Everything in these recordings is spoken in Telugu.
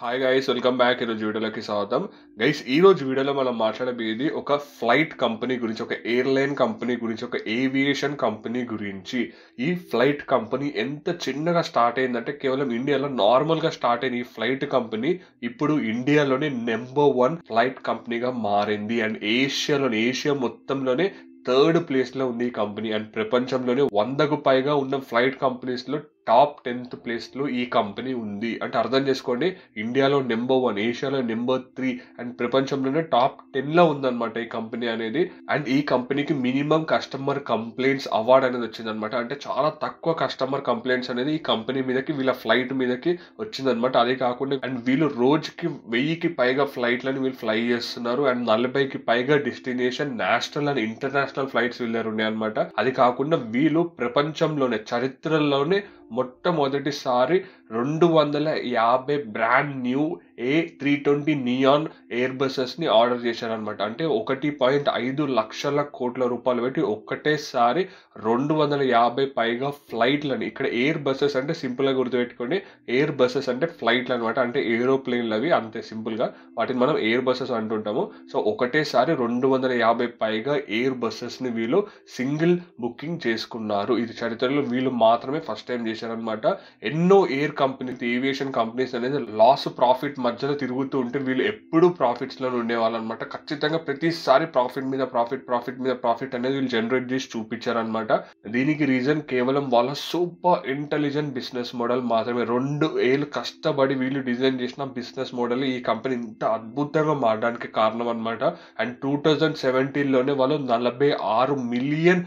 హాయ్ గైస్ వెల్కమ్ బ్యాక్ ఈరోజు వీడియోలోకి స్వాగతం గైస్ ఈరోజు వీడియోలో మనం మాట్లాడబోయేది ఒక ఫ్లైట్ కంపెనీ గురించి ఒక ఎయిర్లైన్ కంపెనీ గురించి ఒక ఏవియేషన్ కంపెనీ గురించి ఈ ఫ్లైట్ కంపెనీ ఎంత చిన్నగా స్టార్ట్ అయిందంటే కేవలం ఇండియాలో నార్మల్గా స్టార్ట్ అయిన ఈ ఫ్లైట్ కంపెనీ ఇప్పుడు ఇండియాలోనే నెంబర్ వన్ ఫ్లైట్ కంపెనీగా మారింది అండ్ ఏషియాలోని ఏషియా మొత్తంలోనే థర్డ్ ప్లేస్లో ఉంది ఈ కంపెనీ అండ్ ప్రపంచంలోనే వందకు పైగా ఉన్న ఫ్లైట్ కంపెనీస్లో టాప్ టెన్త్ ప్లేస్లో ఈ కంపెనీ ఉంది అంటే అర్థం చేసుకోండి ఇండియాలో నెంబర్ వన్ ఏషియాలో నెంబర్ త్రీ అండ్ ప్రపంచంలోనే టాప్ టెన్లో ఉందన్నమాట ఈ కంపెనీ అనేది అండ్ ఈ కంపెనీకి మినిమం కస్టమర్ కంప్లైంట్స్ అవార్డ్ అనేది వచ్చిందనమాట అంటే చాలా తక్కువ కస్టమర్ కంప్లైంట్స్ అనేది ఈ కంపెనీ మీదకి వీళ్ళ ఫ్లైట్ మీదకి వచ్చిందనమాట అదే కాకుండా అండ్ వీళ్ళు రోజుకి వెయ్యికి పైగా ఫ్లైట్లని వీళ్ళు ఫ్లై చేస్తున్నారు అండ్ నలభైకి పైగా destination national and international flights వెళ్ళారు ఉన్నాయి అనమాట అది కాకుండా వీళ్ళు ప్రపంచంలోనే చరిత్రలోనే మొట్టమొదటిసారి రెండు వందల యాభై brand new A three twenty neo ఎయిర్ బస్సెస్ని ఆర్డర్ చేశారనమాట అంటే ఒకటి పాయింట్ ఐదు లక్షల కోట్ల రూపాయలు పెట్టి ఒక్కటేసారి రెండు వందల యాభై పైగా ఫ్లైట్లని ఇక్కడ ఎయిర్ బస్సెస్ అంటే సింపుల్గా గుర్తుపెట్టుకోండి ఎయిర్ బస్సెస్ అంటే ఫ్లైట్లు అనమాట అంటే ఏరోప్లేన్లు అవి అంతే సింపుల్గా వాటిని మనం ఎయిర్ బస్సెస్ అంటుంటాము సో ఒకటేసారి రెండు వందల యాభై పైగా ఎయిర్ బస్సెస్ని వీళ్ళు సింగిల్ బుకింగ్ చేసుకున్నారు ఇది చరిత్రలో వీళ్ళు మాత్రమే ఫస్ట్ టైం చేశారనమాట ఎన్నో ఎయిర్ కంపెనీస్ ఏవియేషన్ కంపెనీస్ అనేది లాస్ ప్రాఫిట్ మధ్యలో తిరుగుతూ ఉంటే వీళ్ళు ఎప్పుడూ ప్రాఫిట్స్లో ఉండేవాళ్ళు అనమాట ఖచ్చితంగా ప్రతిసారి ప్రాఫిట్ మీద ప్రాఫిట్ ప్రాఫిట్ మీద ప్రాఫిట్ అనేది వీళ్ళు జనరేట్ చేసి చూపించారనమాట దీనికి రీజన్ కేవలం వాళ్ళ సూపర్ ఇంటెలిజెంట్ బిజినెస్ మోడల్ మాత్రమే రెండు ఏళ్ళు కష్టపడి వీళ్ళు డిజైన్ చేసిన బిజినెస్ మోడల్ ఈ కంపెనీ ఇంత అద్భుతంగా మారడానికి కారణం అనమాట అండ్ టూ థౌజండ్ సెవెంటీన్లోనే వాళ్ళు నలభై ఆరు మిలియన్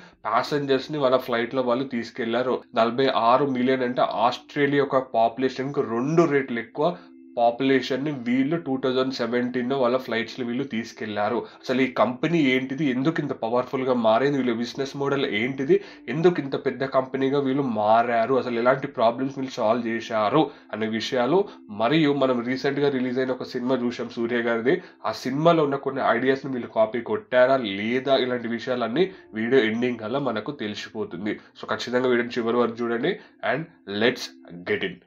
ని వాళ్ళ ఫ్లైట్లో వాళ్ళు తీసుకెళ్లారు నలభై ఆరు మిలియన్ అంటే ఆస్ట్రేలియా యొక్క కు రెండు రేట్లు ఎక్కువ పాపులేషన్ని వీళ్ళు టూ థౌజండ్ సెవెంటీన్లో వాళ్ళ ఫ్లైట్స్లో వీళ్ళు తీసుకెళ్లారు అసలు ఈ కంపెనీ ఏంటిది ఎందుకు ఇంత పవర్ఫుల్గా మారింది వీళ్ళ బిజినెస్ మోడల్ ఏంటిది ఎందుకు ఇంత పెద్ద కంపెనీగా వీళ్ళు మారారు అసలు ఎలాంటి ప్రాబ్లమ్స్ వీళ్ళు సాల్వ్ చేశారు అనే విషయాలు మరియు మనం రీసెంట్గా రిలీజ్ అయిన ఒక సినిమా చూసాం సూర్య గారిది ఆ సినిమాలో ఉన్న కొన్ని ఐడియాస్ని వీళ్ళు కాపీ కొట్టారా లేదా ఇలాంటి విషయాలన్నీ వీడియో ఎండింగ్ అలా మనకు తెలిసిపోతుంది సో ఖచ్చితంగా వీడియో చివరి వరకు చూడండి and let's get in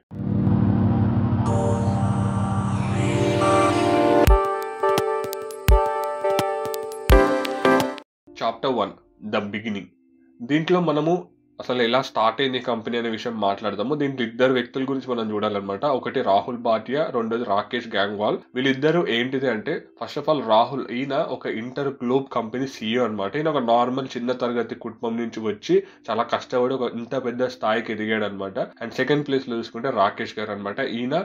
chapter one the beginning దీంట్లో మనము అసలు ఎలా స్టార్ట్ అయింది కంపెనీ అనే విషయం మాట్లాడదాము దీంట్లో ఇద్దరు వ్యక్తుల గురించి మనం చూడాలన్నమాట ఒకటి రాహుల్ భాటియా రెండోది రాకేష్ గ్యాంగ్వాల్ వీళ్ళిద్దరు ఏంటిది అంటే ఫస్ట్ ఆఫ్ ఆల్ రాహుల్ ఈయన ఒక ఇంటర్ గ్లోబ్ కంపెనీ సీఈఓ అనమాట ఈయన ఒక నార్మల్ చిన్న తరగతి కుటుంబం నుంచి వచ్చి చాలా కష్టపడి ఒక ఇంత పెద్ద స్థాయికి ఎదిగాడు అనమాట అండ్ సెకండ్ ప్లేస్ లో చూసుకుంటే రాకేష్ గారు అనమాట ఈయన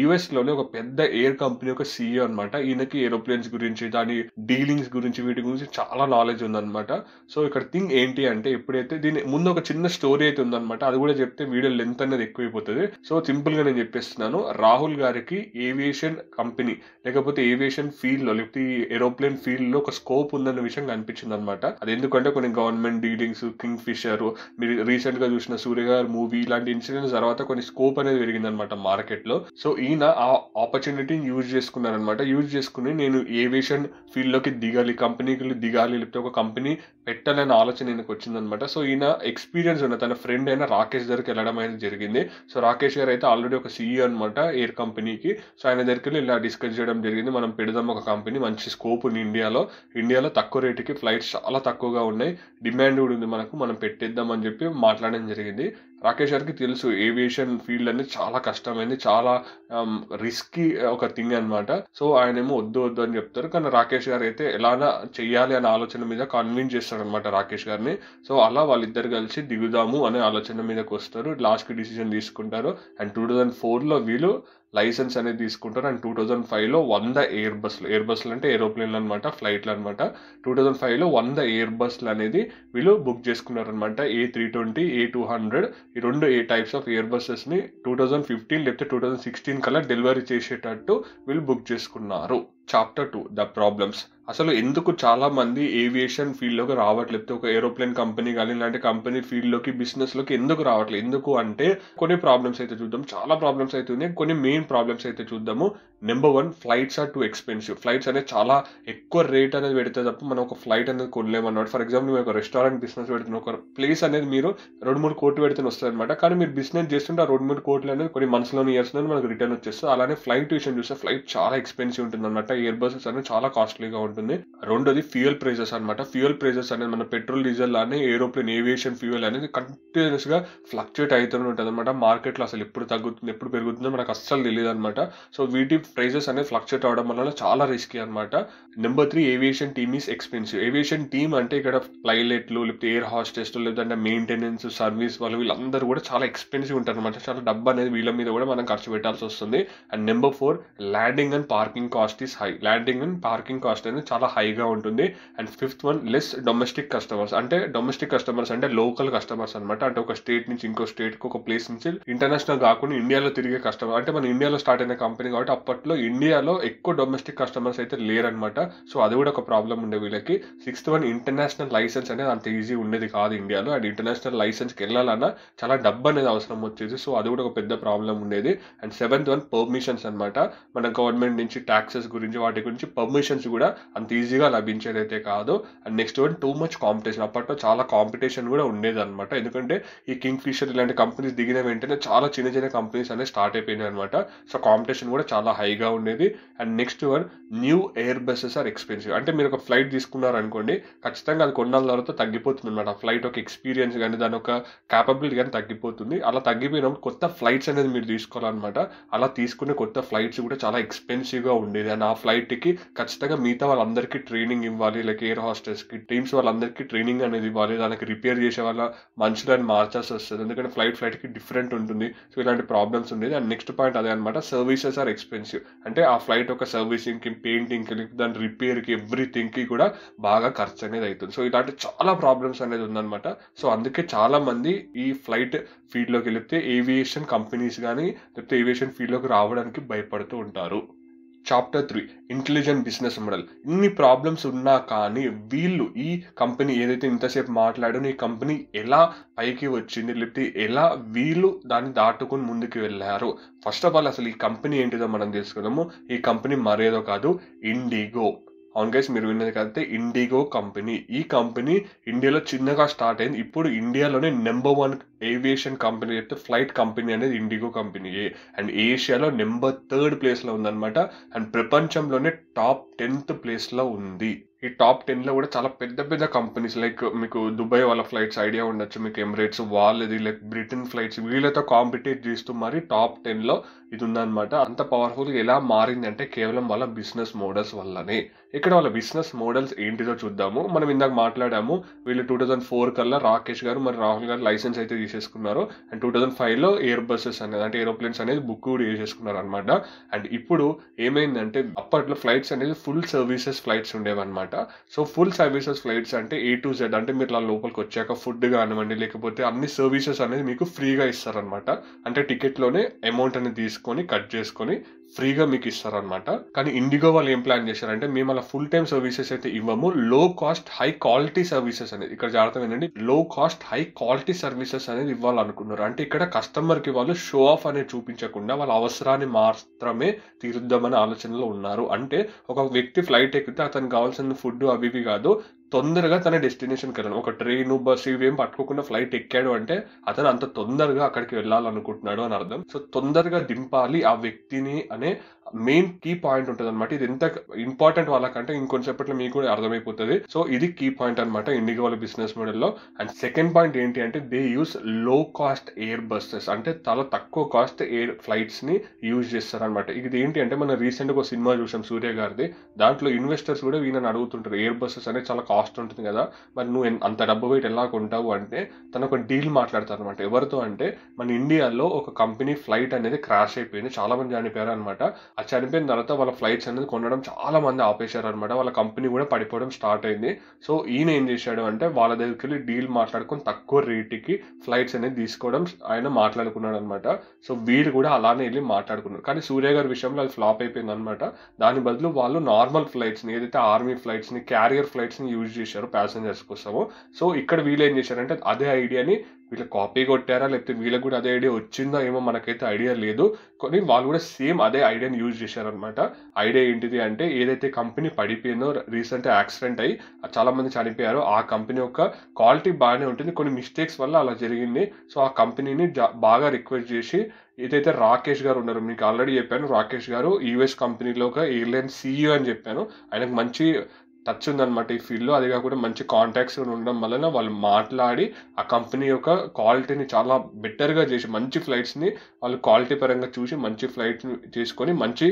యుఎస్ లోనే ఒక పెద్ద ఎయిర్ కంపెనీ ఒక సీఈఓ అనమాట ఈయనకి ఏరోప్లేన్స్ గురించి దాని డీలింగ్స్ గురించి వీటి గురించి చాలా నాలెడ్జ్ ఉంది అనమాట సో ఇక్కడ థింగ్ ఏంటి అంటే ఎప్పుడైతే దీని ముందు ఒక చిన్న చిన్న స్టోరీ అయితే ఉందన్నమాట అది కూడా చెప్తే వీడియో లెంత్ అనేది ఎక్కువైపోతుంది సో సింపుల్గా నేను చెప్పేస్తున్నాను రాహుల్ గారికి ఏవియేషన్ కంపెనీ లేకపోతే ఏవియేషన్ లో లేకపోతే ఏరోప్లేన్ ఫీల్డ్లో ఒక స్కోప్ ఉందన్న విషయం కనిపించింది అనమాట అది ఎందుకంటే కొన్ని గవర్నమెంట్ డీలింగ్స్ కింగ్ ఫిషర్ మీరు రీసెంట్గా చూసిన సూర్య గారు మూవీ ఇలాంటి ఇన్సిడెంట్స్ తర్వాత కొన్ని స్కోప్ అనేది పెరిగిందనమాట మార్కెట్లో సో ఈయన ఆ ఆపర్చునిటీని యూజ్ చేసుకున్నారనమాట యూజ్ చేసుకుని నేను ఏవియేషన్ ఫీల్డ్లోకి దిగాలి కంపెనీకి దిగాలి లేకపోతే ఒక కంపెనీ పెట్టాలనే ఆలోచన ఈయనకు వచ్చిందనమాట సో ఈయన ఎక్స్పీరియన్స్ ఉన్న తన ఫ్రెండ్ అయిన రాకేష్ దగ్గరికి వెళ్ళడం అనేది జరిగింది సో రాకేష్ గారు అయితే ఆల్రెడీ ఒక సీఈ అనమాట ఎయిర్ కంపెనీకి సో ఆయన దగ్గరికి వెళ్ళి ఇలా డిస్కస్ చేయడం జరిగింది మనం పెడదాం ఒక కంపెనీ మంచి స్కోప్ ఉంది ఇండియాలో ఇండియాలో తక్కువ రేటుకి ఫ్లైట్స్ చాలా తక్కువగా ఉన్నాయి డిమాండ్ కూడా ఉంది మనకు మనం పెట్టేద్దాం అని చెప్పి మాట్లాడడం జరిగింది రాకేష్ గారికి తెలుసు ఏవియేషన్ ఫీల్డ్ అనేది చాలా కష్టమైంది చాలా రిస్కీ um, uh, ఒక థింగ్ అనమాట సో ఆయన ఏమో వద్దు వద్దు అని చెప్తారు కానీ రాకేష్ గారు అయితే ఎలానా చెయ్యాలి అనే ఆలోచన మీద కన్విన్స్ అనమాట రాకేష్ గారిని సో అలా వాళ్ళిద్దరు కలిసి దిగుదాము అనే ఆలోచన మీదకి వస్తారు లాస్ట్ డిసిజన్ తీసుకుంటారు అండ్ టూ థౌజండ్ ఫోర్లో వీళ్ళు లైసెన్స్ అనేది తీసుకుంటారు అండ్ టూ థౌజండ్ ఫైవ్లో వంద ఎయిర్ బస్సులు ఎయిర్ బస్సులు అంటే ఏరోప్లేన్లు అనమాట ఫ్లైట్లు అనమాట టూ థౌజండ్ ఫైవ్లో వంద ఎయిర్ బస్సులు అనేది వీళ్ళు బుక్ చేసుకున్నారనమాట A three twenty A two hundred ఈ రెండు ఏ టైప్స్ ఆఫ్ ఎయిర్ బస్సెస్ని టూ థౌజండ్ ఫిఫ్టీన్ లేకపోతే టూ థౌజండ్ సిక్స్టీన్ కల్లా డెలివరీ చేసేటట్టు వీళ్ళు బుక్ చేసుకున్నారు చాప్టర్ టూ ద ప్రాబ్లమ్స్ అసలు ఎందుకు చాలా మంది ఏవియేషన్ ఫీల్డ్లోకి రావట్లేదు ఒక ఏరోప్లేన్ కంపెనీ కానీ ఇలాంటి కంపెనీ ఫీల్డ్లోకి బిజినెస్లోకి ఎందుకు రావట్లేదు ఎందుకు అంటే కొన్ని ప్రాబ్లమ్స్ అయితే చూద్దాం చాలా ప్రాబ్లమ్స్ అయితే ఉన్నాయి కొన్ని మెయిన్ ప్రాబ్లమ్స్ అయితే చూద్దాము number one flights are too expensive flights అనేది చాలా ఎక్కువ రేట్ అనేది పెడితే తప్ప మనం ఒక ఫ్లైట్ అనేది కొనలేము కొనలేమన్నమాట ఫర్ ఎగ్జాంపుల్ మీరు ఒక రెస్టారెంట్ బిజినెస్ పెడుతున్న ఒక ప్లేస్ అనేది మీరు రెండు మూడు కోట్లు పెడితే వస్తుంది అనమాట కానీ మీరు బిజినెస్ చేస్తుంటే ఆ రెండు మూడు కోట్లు అనేది కొన్ని మంత్స్లోని ఇయర్స్లో మనకు రిటర్న్ వచ్చేస్తుంది అలానే ఫ్లైట్ విషయం చూస్తే ఫ్లైట్ చాలా ఎక్స్పెన్సివ్ ఉంటుంది అనమాట ఇయర్ బస్సెస్ అనేది చాలా కాస్ట్లీగా ఉంటుంది ఉంటుంది రెండోది ఫ్యూయల్ ప్రైజెస్ అనమాట ఫ్యూయల్ ప్రైజెస్ అనేది మన పెట్రోల్ డీజిల్ లానే ఏరోప్లేన్ ఏవియేషన్ ఫ్యూయల్ అనేది కంటిన్యూస్ గా ఫ్లక్చుయేట్ అవుతూనే ఉంటుంది అనమాట మార్కెట్లో అసలు ఎప్పుడు తగ్గుతుంది ఎప్పుడు పెరుగుతుందో మనకు అస్సలు తెలియదు అనమాట సో వీటి ప్రైజెస్ అనేది ఫ్లక్చుయేట్ అవడం వల్ల చాలా రిస్కీ అనమాట number three aviation team is expensive aviation team అంటే ఇక్కడ ఫ్లైలెట్లు లేకపోతే ఎయిర్ హాస్టెస్ లేదంటే మెయింటెనెన్స్ సర్వీస్ వాళ్ళు వీళ్ళందరూ కూడా చాలా ఎక్స్పెన్సివ్ ఉంటారు అనమాట చాలా డబ్బు అనేది వీళ్ళ మీద కూడా మనం ఖర్చు పెట్టాల్సి వస్తుంది and number four landing and parking cost is high landing and parking cost అనేది చాలా హైగా ఉంటుంది and fifth one less domestic customers అంటే డొమెస్టిక్ కస్టమర్స్ అంటే లోకల్ కస్టమర్స్ అనమాట అంటే ఒక స్టేట్ నుంచి ఇంకో స్టేట్కి ఒక ప్లేస్ నుంచి ఇంటర్నేషనల్ కాకుండా ఇండియాలో తిరిగే కస్టమర్ అంటే మన ఇండియాలో స్టార్ట్ అయిన కంపెనీ కాబట్టి అప్పట్లో ఇండియాలో ఎక్కువ డొమెస్టిక్ కస్టమర్స్ అయితే లేరనమాట సో అది కూడా ఒక ప్రాబ్లం ఉండే వీళ్ళకి సిక్స్త్ వన్ ఇంటర్నేషనల్ లైసెన్స్ అనేది అంత ఈజీ ఉండేది కాదు ఇండియాలో అండ్ ఇంటర్నేషనల్ లైసెన్స్కి వెళ్ళాలన్నా చాలా డబ్బు అనేది అవసరం వచ్చేది సో అది కూడా ఒక పెద్ద ప్రాబ్లం ఉండేది అండ్ సెవెంత్ వన్ పర్మిషన్స్ అనమాట మన గవర్నమెంట్ నుంచి ట్యాక్సెస్ గురించి వాటి గురించి పర్మిషన్స్ కూడా అంత ఈజీగా లభించేది అయితే కాదు and next one too much competition అప్పట్లో చాలా కాంపిటీషన్ కూడా ఉండేది అనమాట ఎందుకంటే ఈ కింగ్ ఫిషర్ ఇలాంటి కంపెనీస్ దిగిన వెంటనే చాలా చిన్న చిన్న కంపెనీస్ అనేవి స్టార్ట్ అయిపోయినాయి అనమాట సో కాంపిటీషన్ కూడా చాలా హైగా ఉండేది and next one new Airbuses are expensive అంటే మీరు ఒక ఫ్లైట్ తీసుకున్నారనుకోండి ఖచ్చితంగా అది కొన్నాళ్ళ తర్వాత తగ్గిపోతుంది అనమాట ఫ్లైట్ ఒక ఎక్స్పీరియన్స్ కానీ దాని ఒక క్యాపబిలిటీ కానీ తగ్గిపోతుంది అలా తగ్గిపోయినప్పుడు కొత్త ఫ్లైట్స్ అనేది మీరు తీసుకోవాలన్నమాట అలా తీసుకునే కొత్త ఫ్లైట్స్ కూడా చాలా ఎక్స్పెన్సివ్గా ఉండేది అండ్ ఆ ఫ్లైట్కి ఖచ్చితంగా మిగతా వాళ్ళు వాళ్ళందరికీ ట్రైనింగ్ ఇవ్వాలి లైక్ ఎయిర్ హాస్టెస్కి టీమ్స్ వాళ్ళందరికీ ట్రైనింగ్ అనేది ఇవ్వాలి దానికి రిపేర్ చేసే వాళ్ళ అని మార్చాల్సి వస్తుంది ఎందుకంటే ఫ్లైట్ ఫ్లైట్కి డిఫరెంట్ ఉంటుంది సో ఇలాంటి ప్రాబ్లమ్స్ ఉండేది అండ్ నెక్స్ట్ పాయింట్ అదే అనమాట సర్వీసెస్ ఆర్ ఎక్స్పెన్సివ్ అంటే ఆ ఫ్లైట్ ఒక సర్వీసింగ్కి పెయింటింగ్కి దాని రిపేర్కి ఎవ్రీథింగ్కి కూడా బాగా ఖర్చు అనేది అవుతుంది సో ఇలాంటి చాలా ప్రాబ్లమ్స్ అనేది ఉందన్నమాట సో అందుకే చాలా మంది ఈ ఫ్లైట్ ఫీల్డ్లోకి వెళితే ఏవియేషన్ కంపెనీస్ కానీ లేకపోతే ఏవియేషన్ ఫీల్డ్లోకి రావడానికి భయపడుతూ ఉంటారు chapter three intelligent business model ఇన్ని ప్రాబ్లమ్స్ ఉన్నా కానీ వీళ్ళు ఈ కంపెనీ ఏదైతే ఇంతసేపు మాట్లాడానో ఈ కంపెనీ ఎలా పైకి వచ్చింది లేకపోతే ఎలా వీళ్ళు దాన్ని దాటుకుని ముందుకు వెళ్ళారు ఫస్ట్ ఆఫ్ ఆల్ అసలు ఈ కంపెనీ ఏంటిదో మనం తెలుసుకుందాము ఈ కంపెనీ మరేదో కాదు ఇండిగో అవును గైస్ మీరు విన్నది కాకపోతే ఇండిగో కంపెనీ ఈ కంపెనీ ఇండియాలో చిన్నగా స్టార్ట్ అయింది ఇప్పుడు ఇండియాలోనే నెంబర్ వన్ ఏవియేషన్ కంపెనీ అయితే ఫ్లైట్ కంపెనీ అనేది ఇండిగో కంపెనీ అండ్ ఏషియాలో నెంబర్ థర్డ్ ప్లేస్లో ఉందన్నమాట అండ్ ప్రపంచంలోనే టాప్ టెన్త్ ప్లేస్లో ఉంది ఈ టాప్ టెన్లో కూడా చాలా పెద్ద పెద్ద కంపెనీస్ లైక్ మీకు దుబాయ్ వాళ్ళ ఫ్లైట్స్ ఐడియా ఉండొచ్చు మీకు ఎమిరేట్స్ వాళ్ళది లైక్ బ్రిటన్ ఫ్లైట్స్ వీళ్ళతో కాంపిటేట్ చేస్తూ మరి టాప్ టెన్లో ఇది ఉందన్నమాట అంత పవర్ఫుల్గా ఎలా మారిందంటే కేవలం వాళ్ళ బిజినెస్ మోడల్స్ వల్లనే ఇక్కడ వాళ్ళ బిజినెస్ మోడల్స్ ఏంటిదో చూద్దాము మనం ఇందాక మాట్లాడాము వీళ్ళు టూ థౌజండ్ ఫోర్ కల్లా రాకేష్ గారు మరి రాహుల్ గారు లైసెన్స్ అయితే తీసేసుకున్నారు అండ్ టూ థౌజండ్ ఫైవ్లో ఎయిర్ బస్సెస్ అనేది అంటే ఏరోప్లేన్స్ అనేది బుక్ కూడా చేసేసుకున్నారు అనమాట అండ్ ఇప్పుడు ఏమైందంటే అప్పట్లో ఫ్లైట్స్ అనేది ఫుల్ సర్వీసెస్ ఫ్లైట్స్ ఉండేవన్నమాట సో ఫుల్ సర్వీసెస్ ఫ్లైట్స్ అంటే ఏ టు జెడ్ అంటే మీరు లోపలికి వచ్చాక ఫుడ్ కానివ్వండి లేకపోతే అన్ని సర్వీసెస్ అనేది మీకు ఫ్రీగా ఇస్తారనమాట అంటే టికెట్లోనే అమౌంట్ అనేది తీసుకొని కట్ చేసుకొని ఫ్రీగా మీకు ఇస్తారనమాట కానీ ఇండిగో వాళ్ళు ఏం ప్లాన్ చేశారంటే మేము అలా ఫుల్ టైమ్ సర్వీసెస్ అయితే ఇవ్వము లో కాస్ట్ హై క్వాలిటీ సర్వీసెస్ అనేది ఇక్కడ జాగ్రత్త ఏంటంటే లో కాస్ట్ హై క్వాలిటీ సర్వీసెస్ అనేది ఇవ్వాలనుకున్నారు అంటే ఇక్కడ కస్టమర్ కి వాళ్ళు షో ఆఫ్ అనేది చూపించకుండా వాళ్ళ అవసరాన్ని మాత్రమే తీరుద్దామనే ఆలోచనలో ఉన్నారు అంటే ఒక వ్యక్తి ఫ్లైట్ ఎక్కితే అతనికి కావాల్సిన ఫుడ్ అవి ఇవి కాదు తొందరగా తన డెస్టినేషన్కి వెళ్ళాను ఒక ట్రైన్ బస్ ఇవేం పట్టుకోకుండా ఫ్లైట్ ఎక్కాడు అంటే అతను అంత తొందరగా అక్కడికి వెళ్ళాలనుకుంటున్నాడు అని అర్థం సో తొందరగా దింపాలి ఆ వ్యక్తిని అనే మెయిన్ కీ పాయింట్ ఉంటుంది అనమాట ఇది ఎంత ఇంపార్టెంట్ వాళ్ళకంటే ఇంకొంచెప్పట్లో మీకు కూడా అర్థమైపోతుంది సో ఇది కీ పాయింట్ అనమాట ఇండిగో వాళ్ళ బిజినెస్ మోడల్లో అండ్ సెకండ్ పాయింట్ ఏంటి అంటే they use low cost Airbuses అంటే చాలా తక్కువ కాస్ట్ ఎయిర్ ఫ్లైట్స్ ని యూజ్ అనమాట ఇది ఏంటి అంటే మనం రీసెంట్ గా సినిమా చూసాం సూర్య గారిది దాంట్లో ఇన్వెస్టర్స్ కూడా వీళ్ళని అడుగుతుంటారు ఎయిర్ బస్సెస్ అనేది చాలా కాస్ట్ ఉంటుంది కదా మరి నువ్వు అంత డబ్బు పెట్టి ఎలా కొంటావు అంటే తను ఒక డీల్ మాట్లాడతారు అనమాట ఎవరితో అంటే మన ఇండియాలో ఒక కంపెనీ ఫ్లైట్ అనేది క్రాష్ అయిపోయింది చాలా మంది చనిపోయారు అనమాట ఆ చనిపోయిన తర్వాత వాళ్ళ ఫ్లైట్స్ అనేది కొనడం చాలా మంది ఆపేశారు అనమాట వాళ్ళ కంపెనీ కూడా పడిపోవడం స్టార్ట్ అయింది సో ఈయన ఏం చేశాడు అంటే వాళ్ళ దగ్గరికి వెళ్ళి డీల్ మాట్లాడుకుని తక్కువ రేటుకి ఫ్లైట్స్ అనేది తీసుకోవడం ఆయన మాట్లాడుకున్నాడు అనమాట సో వీళ్ళు కూడా అలానే వెళ్ళి మాట్లాడుకున్నారు కానీ సూర్య గారి విషయంలో అది ఫ్లాప్ అయిపోయింది అనమాట దాని బదులు వాళ్ళు నార్మల్ ఫ్లైట్స్ని ఏదైతే ఆర్మీ ఫ్లైట్స్ని క్యారియర్ ఫ్లైట్స్ని యూజ్ యూజ్ చేశారు ప్యాసింజర్స్ కోసము సో ఇక్కడ వీళ్ళు ఏం చేశారంటే అదే ఐడియాని వీళ్ళు కాపీ కొట్టారా లేకపోతే వీళ్ళకి కూడా అదే ఐడియా వచ్చిందా ఏమో మనకైతే ఐడియా లేదు కానీ వాళ్ళు కూడా సేమ్ అదే ఐడియాని యూజ్ చేశారనమాట ఐడియా ఏంటిది అంటే ఏదైతే కంపెనీ పడిపోయిందో రీసెంట్ యాక్సిడెంట్ అయ్యి చాలామంది చనిపోయారో ఆ కంపెనీ యొక్క క్వాలిటీ బాగానే ఉంటుంది కొన్ని మిస్టేక్స్ వల్ల అలా జరిగింది సో ఆ కంపెనీని బాగా రిక్వెస్ట్ చేసి ఏదైతే రాకేష్ గారు ఉన్నారు మీకు ఆల్రెడీ చెప్పాను రాకేష్ గారు యూఎస్ కంపెనీలో ఒక ఎయిర్లైన్ సీఈఓ అని చెప్పాను ఆయనకు మంచి టచ్ ఉందన్నమాట ఈ ఫీల్డ్లో అది కాకుండా మంచి కాంటాక్ట్స్ ఉండడం వలన వాళ్ళు మాట్లాడి ఆ కంపెనీ యొక్క క్వాలిటీని చాలా బెటర్గా చేసి మంచి ఫ్లైట్స్ని వాళ్ళు క్వాలిటీ పరంగా చూసి మంచి ఫ్లైట్ చేసుకొని మంచి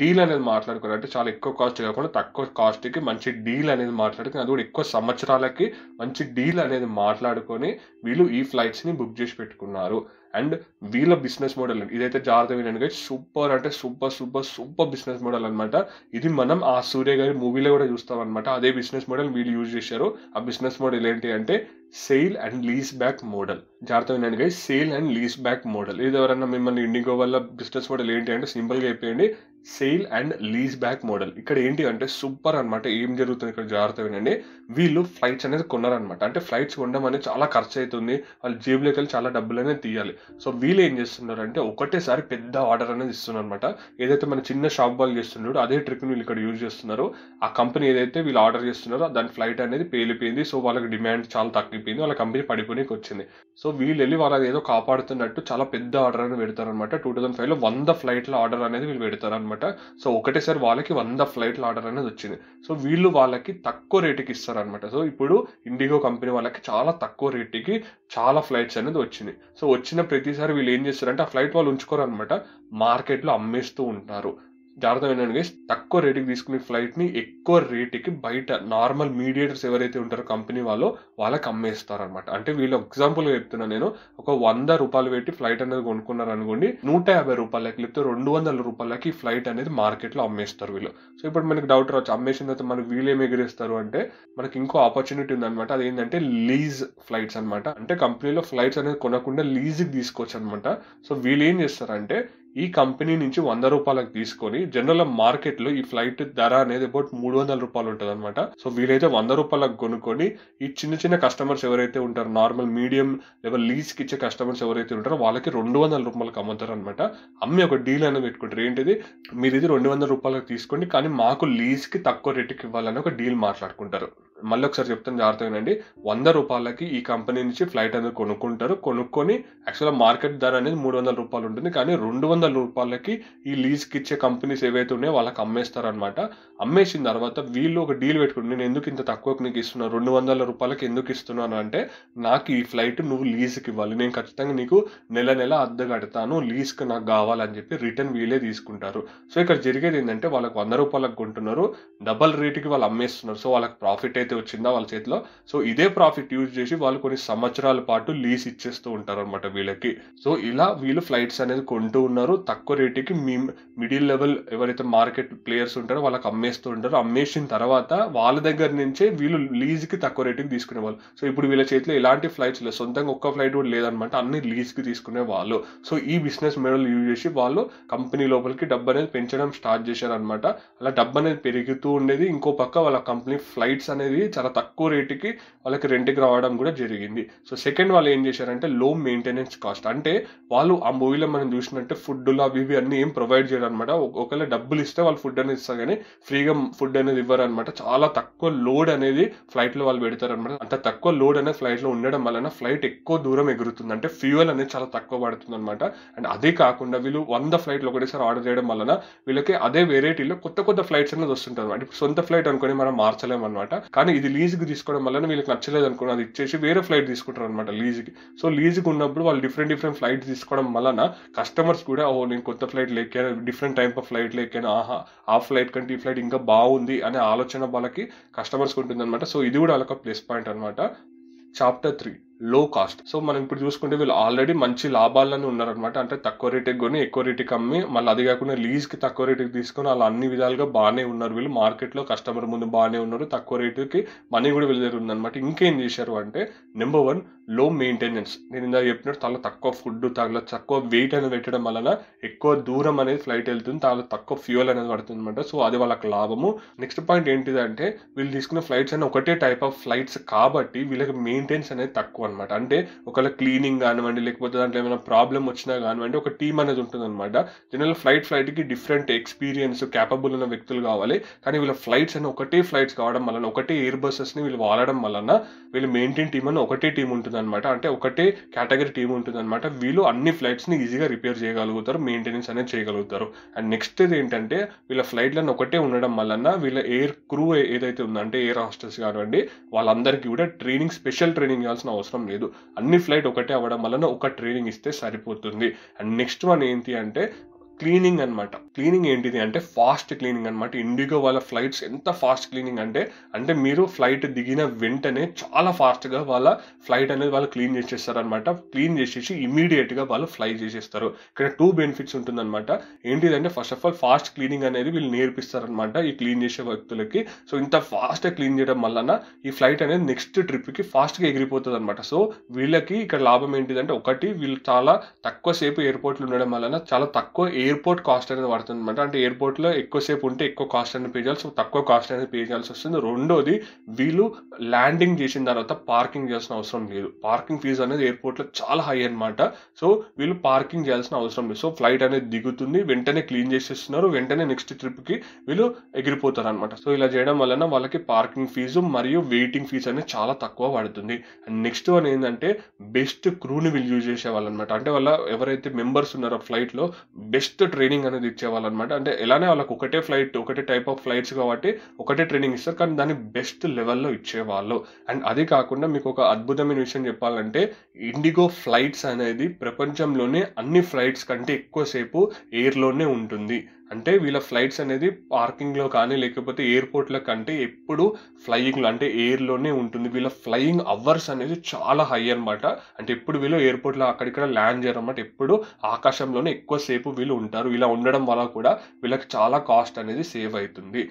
డీల్ అనేది మాట్లాడుకోవాలి అంటే చాలా ఎక్కువ కాస్ట్ కాకుండా తక్కువ కాస్ట్కి మంచి డీల్ అనేది మాట్లాడుకుని అది కూడా ఎక్కువ సంవత్సరాలకి మంచి డీల్ అనేది మాట్లాడుకొని వీళ్ళు ఈ ఫ్లైట్స్ని బుక్ చేసి పెట్టుకున్నారు అండ్ వీళ్ళ బిజినెస్ మోడల్ ఇదైతే జాగ్రత్త వినండి సూపర్ అంటే super super super business model అనమాట ఇది మనం ఆ సూర్య గారి మూవీలో కూడా చూస్తాం అనమాట అదే బిజినెస్ మోడల్ వీళ్ళు యూజ్ చేశారు ఆ బిజినెస్ మోడల్ ఏంటి అంటే sale and lease back model జాగ్రత్త వినండి guys sale and lease back model ఇది ఎవరన్నా మిమ్మల్ని ఇండిగో వల్ల బిజినెస్ మోడల్ ఏంటి అంటే సింపుల్గా అయిపోయింది sale and lease back model ఇక్కడ ఏంటి అంటే సూపర్ అనమాట ఏం జరుగుతుంది ఇక్కడ జాగ్రత్త వినండి వీళ్ళు ఫ్లైట్స్ అనేది కొన్నారనమాట అంటే ఫ్లైట్స్ కొనడం అనేది చాలా ఖర్చు అవుతుంది వాళ్ళు జేబులోకి వెళ్ళి చాలా డబ్బులు అనేది తీయాలి సో వీళ్ళు ఏం చేస్తున్నారు అంటే ఒకటేసారి పెద్ద ఆర్డర్ అనేది ఇస్తున్నారు అనమాట ఏదైతే మన చిన్న షాప్ వాళ్ళు చేస్తున్నాడు అదే ట్రిక్ వీళ్ళు ఇక్కడ యూజ్ చేస్తున్నారు ఆ కంపెనీ ఏదైతే వీళ్ళు ఆర్డర్ చేస్తున్నారో దాని ఫ్లైట్ అనేది పేలిపోయింది సో వాళ్ళకి డిమాండ్ చాలా తగ్గిపోయింది వాళ్ళ కంపెనీ పడిపోయికి వచ్చింది సో వీళ్ళు వెళ్ళి వాళ్ళకి ఏదో కాపాడుతున్నట్టు చాలా పెద్ద ఆర్డర్ అనేది పెడతారనమాట టూ థౌసండ్ లో వంద ఫ్లైట్ల ఆర్డర్ అనేది వీళ్ళు పెడతారు అనమాట సో ఒకటేసారి వాళ్ళకి వంద ఫ్లైట్ల ఆర్డర్ అనేది వచ్చింది సో వీళ్ళు వాళ్ళకి తక్కువ రేటుకి ఇస్తారనమాట సో ఇప్పుడు ఇండిగో కంపెనీ వాళ్ళకి చాలా తక్కువ రేటుకి చాలా ఫ్లైట్స్ అనేది వచ్చింది సో వచ్చిన ప్రతిసారి వీళ్ళు ఏం చేస్తారంటే ఆ ఫ్లైట్ వాళ్ళు ఉంచుకోరు అనమాట మార్కెట్లో అమ్మేస్తూ ఉంటారు జాగ్రత్తగా గైస్ తక్కువ రేటుకి తీసుకునే ఫ్లైట్ని ఎక్కువ రేటుకి బయట నార్మల్ మీడియేటర్స్ ఎవరైతే ఉంటారో కంపెనీ వాళ్ళు వాళ్ళకి అమ్మేస్తారు అనమాట అంటే వీళ్ళు ఎగ్జాంపుల్గా చెప్తున్నా నేను ఒక వంద రూపాయలు పెట్టి ఫ్లైట్ అనేది కొనుక్కున్నారు అనుకోండి నూట యాభై రూపాయలకి లేకపోతే రెండు వందల రూపాయలకి ఫ్లైట్ అనేది మార్కెట్లో అమ్మేస్తారు వీళ్ళు సో ఇప్పుడు మనకి డౌట్ రావచ్చు అమ్మేసిన తర్వాత మనకి ఏమి ఎగిరేస్తారు అంటే మనకి ఇంకో ఆపర్చునిటీ అది అదేంటంటే లీజ్ ఫ్లైట్స్ అనమాట అంటే కంపెనీలో ఫ్లైట్స్ అనేది కొనకుండా లీజ్కి తీసుకోవచ్చు అనమాట సో వీళ్ళు ఏం చేస్తారంటే ఈ కంపెనీ నుంచి వంద రూపాయలకు తీసుకొని జనరల్ మార్కెట్ లో ఈ ఫ్లైట్ ధర అనేది అబౌట్ మూడు వందల రూపాయలు ఉంటుంది అనమాట సో వీలైతే వంద రూపాయలకు కొనుక్కొని ఈ చిన్న చిన్న కస్టమర్స్ ఎవరైతే ఉంటారో నార్మల్ మీడియం లెవెల్ లీజ్కి ఇచ్చే కస్టమర్స్ ఎవరైతే ఉంటారో వాళ్ళకి రెండు వందల రూపాయలకు అమ్ముతారు అనమాట అమ్మి ఒక డీల్ అనేది పెట్టుకుంటారు ఏంటిది మీరు ఇది రెండు వందల రూపాయలకు తీసుకోండి కానీ మాకు లీజ్కి తక్కువ రేటుకి ఇవ్వాలని ఒక డీల్ మాట్లాడుకుంటారు మళ్ళీ ఒకసారి చెప్తాను జాగ్రత్త వినండి వంద రూపాయలకి ఈ కంపెనీ నుంచి ఫ్లైట్ అనేది కొనుక్కుంటారు కొనుక్కొని యాక్చువల్గా మార్కెట్ ధర అనేది మూడు వందల రూపాయలు ఉంటుంది కానీ రెండు వందల రూపాయలకి ఈ లీజ్కి ఇచ్చే కంపెనీస్ ఏవైతే ఉన్నాయో వాళ్ళకి అమ్మేస్తారనమాట అమ్మేసిన తర్వాత వీళ్ళు ఒక డీల్ పెట్టుకుని నేను ఎందుకు ఇంత తక్కువకి నీకు ఇస్తున్నాను రెండు వందల రూపాయలకి ఎందుకు ఇస్తున్నాను అంటే నాకు ఈ ఫ్లైట్ నువ్వు లీజ్కి ఇవ్వాలి నేను ఖచ్చితంగా నీకు నెల నెల అద్దె కడతాను లీజ్కి నాకు కావాలని చెప్పి రిటర్న్ వీలే తీసుకుంటారు సో ఇక్కడ జరిగేది ఏంటంటే వాళ్ళకి వంద రూపాయలకు కొంటున్నారు డబల్ రేటుకి వాళ్ళు అమ్మేస్తున్నారు సో వాళ్ళకి ప్రాఫిట్ అయితే ఏదైతే వచ్చిందో వాళ్ళ చేతిలో సో ఇదే ప్రాఫిట్ యూజ్ చేసి వాళ్ళు కొన్ని సంవత్సరాల పాటు లీజ్ ఇచ్చేస్తూ ఉంటారు అనమాట వీళ్ళకి సో ఇలా వీళ్ళు ఫ్లైట్స్ అనేది కొంటూ ఉన్నారు తక్కువ రేటుకి మీ మిడిల్ లెవెల్ ఎవరైతే మార్కెట్ ప్లేయర్స్ ఉంటారో వాళ్ళకి అమ్మేస్తూ ఉంటారు అమ్మేసిన తర్వాత వాళ్ళ దగ్గర నుంచే వీళ్ళు లీజ్కి తక్కువ రేటుకి తీసుకునే వాళ్ళు సో ఇప్పుడు వీళ్ళ చేతిలో ఎలాంటి ఫ్లైట్స్ లేదు సొంతంగా ఒక్క ఫ్లైట్ కూడా లేదనమాట అన్ని లీజ్కి తీసుకునే వాళ్ళు సో ఈ బిజినెస్ మోడల్ యూజ్ చేసి వాళ్ళు కంపెనీ లోపలికి డబ్బు అనేది పెంచడం స్టార్ట్ చేశారనమాట అలా డబ్బు అనేది పెరుగుతూ ఉండేది ఇంకో పక్క వాళ్ళ కంపెనీ ఫ్లైట్స్ అనేది చాలా తక్కువ రేటుకి వాళ్ళకి రెంట్కి రావడం కూడా జరిగింది సో సెకండ్ వాళ్ళు ఏం చేశారంటే లో మెయింటెనెన్స్ కాస్ట్ అంటే వాళ్ళు ఆ మూవీలో మనం చూసినట్టే ఫుడ్లు అవి ఇవి అన్నీ ఏం ప్రొవైడ్ చేయరు అనమాట ఒకవేళ డబ్బులు ఇస్తే వాళ్ళు ఫుడ్ అనేది ఇస్తారు కానీ ఫ్రీగా ఫుడ్ అనేది ఇవ్వరు అనమాట చాలా తక్కువ లోడ్ అనేది ఫ్లైట్లో వాళ్ళు పెడతారు అనమాట అంత తక్కువ లోడ్ అనేది ఫ్లైట్లో ఉండడం వలన ఫ్లైట్ ఎక్కువ దూరం ఎగురుతుంది అంటే ఫ్యూయల్ అనేది చాలా తక్కువ పడుతుంది అనమాట అండ్ అదే కాకుండా వీళ్ళు వంద ఫ్లైట్లు ఒకటేసారి ఆర్డర్ చేయడం వలన వీళ్ళకి అదే వెరైటీలో కొత్త కొత్త ఫ్లైట్స్ అనేది వస్తుంటారు అంటే సొంత ఫ్లైట్ అనుకుని మనం మార్చలేము అనమాట కానీ కానీ ఇది లీజుకి తీసుకోవడం వల్ల వీళ్ళకి నచ్చలేదు అనుకోండి అది ఇచ్చేసి వేరే ఫ్లైట్ తీసుకుంటారు అనమాట లీజుకి సో లీజుకి ఉన్నప్పుడు వాళ్ళు డిఫరెంట్ డిఫరెంట్ ఫ్లైట్ తీసుకోవడం వలన కస్టమర్స్ కూడా ఓ నేను కొత్త ఫ్లైట్ లేకాను డిఫరెంట్ టైప్ ఆఫ్ ఫ్లైట్ లేకాను ఆహా ఆ ఫ్లైట్ కంటే ఈ ఫ్లైట్ ఇంకా బాగుంది అనే ఆలోచన వాళ్ళకి కస్టమర్స్కి ఉంటుంది అనమాట సో ఇది కూడా వాళ్ళకి ప్లస్ పాయింట్ అనమాట చాప్టర్ త్రీ లో కాస్ట్ సో మనం ఇప్పుడు చూసుకుంటే వీళ్ళు ఆల్రెడీ మంచి లాభాలన్నీ ఉన్నారనమాట అంటే తక్కువ రేటుకి కొని ఎక్కువ రేటుకి అమ్మి మళ్ళీ అది కాకుండా లీజ్కి తక్కువ రేటుకి తీసుకొని అలా అన్ని విధాలుగా బాగానే ఉన్నారు వీళ్ళు మార్కెట్లో కస్టమర్ ముందు బాగానే ఉన్నారు తక్కువ రేటుకి మనీ కూడా వీళ్ళ దగ్గర ఇంకేం చేశారు అంటే నెంబర్ వన్ లో మెయింటెనెన్స్ నేను ఇందాక చెప్పినట్టు చాలా తక్కువ ఫుడ్ చాలా తక్కువ వెయిట్ అనేది పెట్టడం వలన ఎక్కువ దూరం అనేది ఫ్లైట్ వెళ్తుంది చాలా తక్కువ ఫ్యూయల్ అనేది పడుతుంది అనమాట సో అది వాళ్ళకి లాభము నెక్స్ట్ పాయింట్ ఏంటిదంటే వీళ్ళు తీసుకున్న ఫ్లైట్స్ అనే ఒకటే టైప్ ఆఫ్ ఫ్లైట్స్ కాబట్టి వీళ్ళకి మెయింటెనెన్స్ అనేది తక్కువ అనమాట అంటే ఒకవేళ క్లీనింగ్ కానివ్వండి లేకపోతే దాంట్లో ఏమైనా ప్రాబ్లం వచ్చినా కానివ్వండి ఒక టీం అనేది ఉంటుంది అనమాట జనరల్ ఫ్లైట్ ఫ్లైట్కి డిఫరెంట్ ఎక్స్పీరియన్స్ క్యాపబుల్ ఉన్న వ్యక్తులు కావాలి కానీ వీళ్ళ ఫ్లైట్స్ అని ఒకటే ఫ్లైట్స్ కావడం వలన ఒకటే ఎయిర్ బస్సెస్ని వీళ్ళు వాడడం వలన వీళ్ళు మెయింటైన్ టీం అని ఒకటే టీం ఉంటుంది అనమాట అంటే ఒకటే కేటగిరీ టీం ఉంటుంది అనమాట వీళ్ళు అన్ని ఫ్లైట్స్ని ఈజీగా రిపేర్ చేయగలుగుతారు మెయింటెనెన్స్ అనేది చేయగలుగుతారు అండ్ నెక్స్ట్ ఇది ఏంటంటే వీళ్ళ ఫ్లైట్లను ఒకటే ఉండడం వలన వీళ్ళ ఎయిర్ క్రూ ఏదైతే ఉందంటే ఎయిర్ హాస్టల్స్ కానివ్వండి వాళ్ళందరికీ కూడా ట్రైనింగ్ స్పెషల్ ట్రైనింగ్ ఇవ్వాల్సిన అవసరం అవసరం లేదు అన్ని ఫ్లైట్ ఒకటే అవ్వడం వలన ఒక ట్రైనింగ్ ఇస్తే సరిపోతుంది అండ్ నెక్స్ట్ వన్ ఏంటి అంటే క్లీనింగ్ అనమాట క్లీనింగ్ ఏంటిది అంటే ఫాస్ట్ క్లీనింగ్ అనమాట ఇండిగో వాళ్ళ ఫ్లైట్స్ ఎంత ఫాస్ట్ క్లీనింగ్ అంటే అంటే మీరు ఫ్లైట్ దిగిన వెంటనే చాలా ఫాస్ట్గా వాళ్ళ ఫ్లైట్ అనేది వాళ్ళు క్లీన్ చేసేస్తారనమాట క్లీన్ చేసేసి ఇమీడియట్గా వాళ్ళు ఫ్లై చేసేస్తారు ఇక్కడ టూ బెనిఫిట్స్ ఉంటుందన్నమాట ఏంటిదంటే first of all fast cleaning అనేది వీళ్ళు నేర్పిస్తారనమాట ఈ క్లీన్ చేసే వ్యక్తులకి సో ఇంత ఫాస్ట్ క్లీన్ చేయడం వలన ఈ ఫ్లైట్ అనేది నెక్స్ట్ ట్రిప్కి ఫాస్ట్గా ఎగిరిపోతుంది అనమాట సో వీళ్ళకి ఇక్కడ లాభం ఏంటిదంటే ఒకటి వీళ్ళు చాలా తక్కువ సేపు ఎయిర్పోర్ట్లు ఉండడం వలన చాలా తక్కువ ఎయిర్ ఎయిర్పోర్ట్ కాస్ట్ అనేది పడుతుంది అనమాట అంటే ఎయిర్పోర్ట్లో ఎక్కువసేపు ఉంటే ఎక్కువ కాస్ట్ అనేది పే చేయాల్సి తక్కువ కాస్ట్ అనేది పే చేయాల్సి వస్తుంది రెండోది వీళ్ళు ల్యాండింగ్ చేసిన తర్వాత పార్కింగ్ చేయాల్సిన అవసరం లేదు పార్కింగ్ ఫీజు అనేది ఎయిర్పోర్ట్లో చాలా హై అనమాట సో వీళ్ళు పార్కింగ్ చేయాల్సిన అవసరం లేదు సో ఫ్లైట్ అనేది దిగుతుంది వెంటనే క్లీన్ చేసేస్తున్నారు వెంటనే నెక్స్ట్ ట్రిప్కి వీళ్ళు ఎగిరిపోతారు అనమాట సో ఇలా చేయడం వలన వాళ్ళకి పార్కింగ్ ఫీజు మరియు వెయిటింగ్ ఫీజు అనేది చాలా తక్కువ పడుతుంది అండ్ నెక్స్ట్ వన్ ఏంటంటే బెస్ట్ క్రూని వీళ్ళు యూజ్ చేసేవాళ్ళు అనమాట అంటే వాళ్ళ ఎవరైతే మెంబర్స్ ఉన్నారో ఫ్లైట్లో బెస్ట్ ఫిక్స్డ్ ట్రైనింగ్ అనేది ఇచ్చేవాళ్ళు అనమాట అంటే ఎలానే వాళ్ళకి ఒకటే ఫ్లైట్ ఒకటే టైప్ ఆఫ్ ఫ్లైట్స్ కాబట్టి ఒకటే ట్రైనింగ్ ఇస్తారు కానీ దాన్ని బెస్ట్ లెవెల్లో ఇచ్చేవాళ్ళు అండ్ అది కాకుండా మీకు ఒక అద్భుతమైన విషయం చెప్పాలంటే ఇండిగో ఫ్లైట్స్ అనేది ప్రపంచంలోనే అన్ని ఫ్లైట్స్ కంటే ఎక్కువసేపు ఎయిర్లోనే ఉంటుంది అంటే వీళ్ళ ఫ్లైట్స్ అనేది పార్కింగ్లో కానీ లేకపోతే ఎయిర్పోర్ట్లో కంటే ఎప్పుడు ఫ్లయింగ్లో అంటే ఎయిర్లోనే ఉంటుంది వీళ్ళ ఫ్లయింగ్ అవర్స్ అనేది చాలా హై అనమాట అంటే ఎప్పుడు వీళ్ళు ఎయిర్పోర్ట్లో అక్కడిక్కడ ల్యాండ్ చేయరు అనమాట ఎప్పుడు ఆకాశంలోనే ఎక్కువసేపు వీళ్ళు ఉంటారు ఇలా ఉండడం వల్ల కూడా వీళ్ళకి చాలా కాస్ట్ అనేది సేవ్ అవుతుంది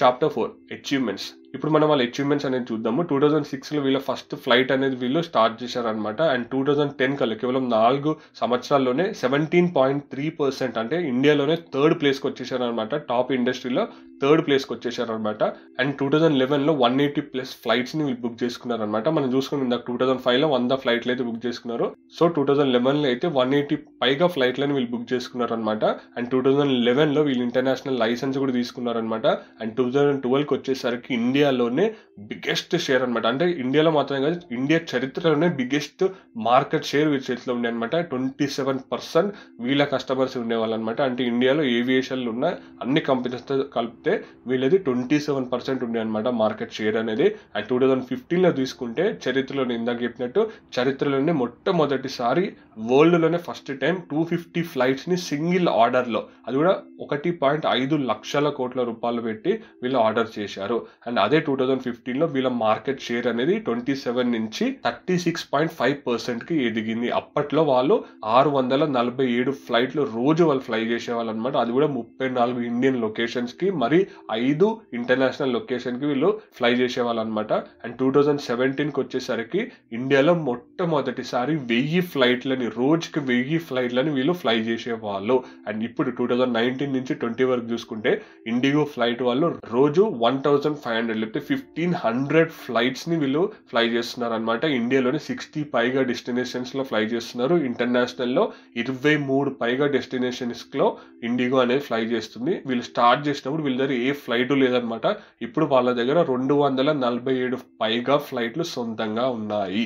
చాప్టర్ ఫోర్ అచీవ్మెంట్స్ ఇప్పుడు మనం వాళ్ళ అచీవ్మెంట్స్ అనేది చూద్దాము టూ థౌజండ్ సిక్స్లో వీళ్ళ ఫస్ట్ ఫ్లైట్ అనేది వీళ్ళు స్టార్ట్ చేశారనమాట అండ్ టూ థౌజండ్ టెన్ కల్లా కేవలం నాలుగు సంవత్సరాల్లోనే సెవెంటీన్ పాయింట్ త్రీ పర్సెంట్ అంటే ఇండియాలోనే థర్డ్ ప్లేస్కి వచ్చేసారనమాట టాప్ ఇండస్ట్రీలో థర్డ్ ప్లేస్కి వచ్చేసారనమాట అండ్ టూ థౌజండ్ లెవెన్లో వన్ ఎయిటీ ప్లస్ ఫ్లైట్స్ని వీళ్ళు బుక్ చేసుకున్నారనమాట మనం చూసుకుని ఇందాక టూ థౌసండ్ ఫైవ్లో వంద ఫ్లైట్లు అయితే బుక్ చేసుకున్నారు సో టూ థౌసండ్ లెవెన్లో అయితే వన్ ఎయిటీ పైగా ఫ్లైట్లను వీళ్ళు బుక్ చేసుకున్నారనమాట అండ్ టూ థౌసండ్ లెవెన్లో వీళ్ళు ఇంటర్నేషనల్ లైసెన్స్ కూడా తీసుకున్నారనమాట అండ్ టూ థౌజండ్ ట్వెల్వ్కి వచ్చేసరికి ఇండియాలోనే బిగ్గెస్ట్ షేర్ అనమాట అంటే ఇండియాలో మాత్రమే కాదు ఇండియా చరిత్రలోనే బిగ్గెస్ట్ మార్కెట్ షేర్ వీళ్ళ చేతిలో ఉండే అనమాట ట్వంటీ సెవెన్ పర్సెంట్ వీళ్ళ కస్టమర్స్ ఉండేవాళ్ళు అనమాట అంటే ఇండియాలో ఏవియేషన్లు ఉన్న అన్ని కంపెనీస్తో కలిపితే వీళ్ళది ట్వంటీ సెవెన్ పర్సెంట్ ఉండే అనమాట మార్కెట్ షేర్ అనేది అండ్ టూ థౌజండ్ ఫిఫ్టీన్లో తీసుకుంటే చరిత్రలో ఇందాక చెప్పినట్టు చరిత్రలోనే మొట్టమొదటిసారి వరల్డ్లోనే ఫస్ట్ టైం టూ ఫిఫ్టీ ఫ్లైట్స్ని సింగిల్ ఆర్డర్లో అది కూడా ఒకటి పాయింట్ ఐదు లక్షల కోట్ల రూపాయలు పెట్టి వీళ్ళు ఆర్డర్ చేశారు అండ్ అదే టూ థౌజండ్ ఫిఫ్టీన్లో వీళ్ళ మార్కెట్ షేర్ అనేది ట్వంటీ సెవెన్ నుంచి థర్టీ సిక్స్ పాయింట్ ఫైవ్ పర్సెంట్కి ఎదిగింది అప్పట్లో వాళ్ళు ఆరు వందల నలభై ఏడు ఫ్లైట్లు రోజు వాళ్ళు ఫ్లై చేసేవాళ్ళు అనమాట అది కూడా ముప్పై నాలుగు ఇండియన్ లొకేషన్స్కి మరి అవి ఐదు ఇంటర్నేషనల్ లొకేషన్కి వీళ్ళు ఫ్లై చేసేవాళ్ళు అనమాట అండ్ టూ థౌజండ్ సెవెంటీన్కి వచ్చేసరికి ఇండియాలో మొట్టమొదటిసారి వెయ్యి ఫ్లైట్లని రోజుకి వెయ్యి ఫ్లైట్లని వీళ్ళు ఫ్లై చేసేవాళ్ళు అండ్ ఇప్పుడు టూ థౌజండ్ నైన్టీన్ నుంచి ట్వంటీ వరకు చూసుకుంటే ఇండిగో ఫ్లైట్ వాళ్ళు రోజు వన్ థౌజండ్ ఫైవ్ హండ్రెడ్ లేకపోతే ఫిఫ్టీన్ హండ్రెడ్ ఫ్లైట్స్ని వీళ్ళు ఫ్లై చేస్తున్నారు అనమాట ఇండియాలోని సిక్స్టీ పైగా డెస్టినేషన్స్లో ఫ్లై చేస్తున్నారు ఇంటర్నేషనల్లో ఇరవై మూడు పైగా డెస్టినేషన్స్లో ఇండిగో అనేది ఫ్లై చేస్తుంది వీళ్ళు స్టార్ట్ చేసినప్పుడు వీళ్ళ దగ్గర ఏ ఫ్లైటు లేదనమాట ఇప్పుడు వాళ్ళ దగ్గర రెండు వందల నలభై ఏడు పైగా ఫ్లైట్లు సొంతంగా ఉన్నాయి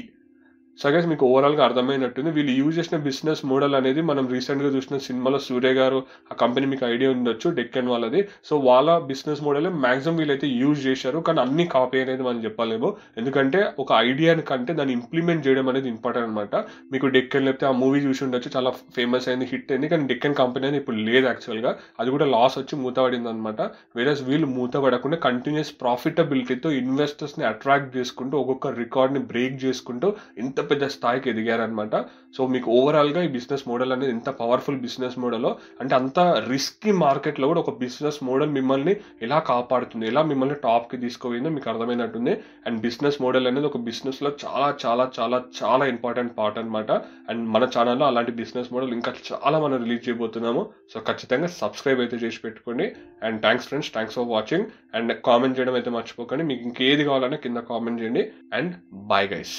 సగస్ మీకు ఓవరాల్గా అర్థమైనట్టుంది వీళ్ళు యూజ్ చేసిన బిజినెస్ మోడల్ అనేది మనం రీసెంట్గా చూసిన సినిమాలో సూర్య గారు ఆ కంపెనీ మీకు ఐడియా ఉండొచ్చు డెక్కన్ వాళ్ళది సో వాళ్ళ బిజినెస్ మోడల్ మ్యాక్సిమం వీళ్ళైతే యూజ్ చేశారు కానీ అన్ని కాపీ అనేది మనం చెప్పలేము ఎందుకంటే ఒక ఐడియా కంటే దాన్ని ఇంప్లిమెంట్ చేయడం అనేది ఇంపార్టెంట్ అనమాట మీకు డెక్కన్ లేకపోతే ఆ మూవీ చూసి ఉండొచ్చు చాలా ఫేమస్ అయింది హిట్ అయింది కానీ డెక్కన్ కంపెనీ అనేది ఇప్పుడు లేదు యాక్చువల్గా అది కూడా లాస్ వచ్చి మూతపడింది అనమాట వేరే వీళ్ళు మూతపడకుండా కంటిన్యూస్ ప్రాఫిటబిలిటీతో ఇన్వెస్టర్స్ని అట్రాక్ట్ చేసుకుంటూ ఒక్కొక్క రికార్డ్ని బ్రేక్ చేసుకుంటూ ఇంత పెద్ద స్థాయికి ఎదిగారనమాట సో మీకు ఓవరాల్గా ఈ బిజినెస్ మోడల్ అనేది ఎంత పవర్ఫుల్ బిజినెస్ మోడలో అంటే అంత రిస్కీ మార్కెట్లో కూడా ఒక బిజినెస్ మోడల్ మిమ్మల్ని ఎలా కాపాడుతుంది ఎలా మిమ్మల్ని టాప్కి తీసుకుపోయిందో మీకు అర్థమైనట్టుంది అండ్ బిజినెస్ మోడల్ అనేది ఒక బిజినెస్లో చాలా చాలా చాలా చాలా ఇంపార్టెంట్ పార్ట్ అనమాట అండ్ మన ఛానల్లో అలాంటి బిజినెస్ మోడల్ ఇంకా చాలా మనం రిలీజ్ చేయబోతున్నాము సో ఖచ్చితంగా సబ్స్క్రైబ్ అయితే చేసి పెట్టుకోండి and thanks friends thanks for watching and comment చేయడం అయితే మర్చిపోకండి మీకు ఇంకేది కావాలన్నా కింద కామెంట్ చేయండి and bye guys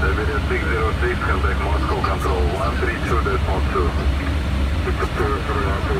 Serbian 606, contact Moscow control One three two, 132.2.